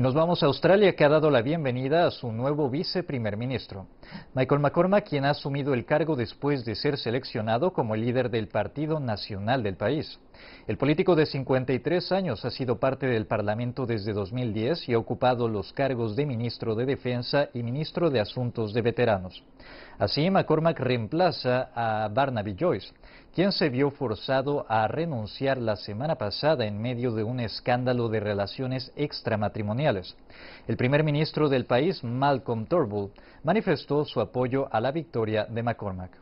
Y nos vamos a Australia, que ha dado la bienvenida a su nuevo viceprimer ministro. Michael McCormack, quien ha asumido el cargo después de ser seleccionado como el líder del Partido Nacional del país. El político de 53 años ha sido parte del Parlamento desde 2010 y ha ocupado los cargos de ministro de Defensa y ministro de Asuntos de Veteranos. Así, McCormack reemplaza a Barnaby Joyce, quien se vio forzado a renunciar la semana pasada en medio de un escándalo de relaciones extramatrimoniales. El primer ministro del país, Malcolm Turnbull, manifestó su apoyo a la victoria de McCormack.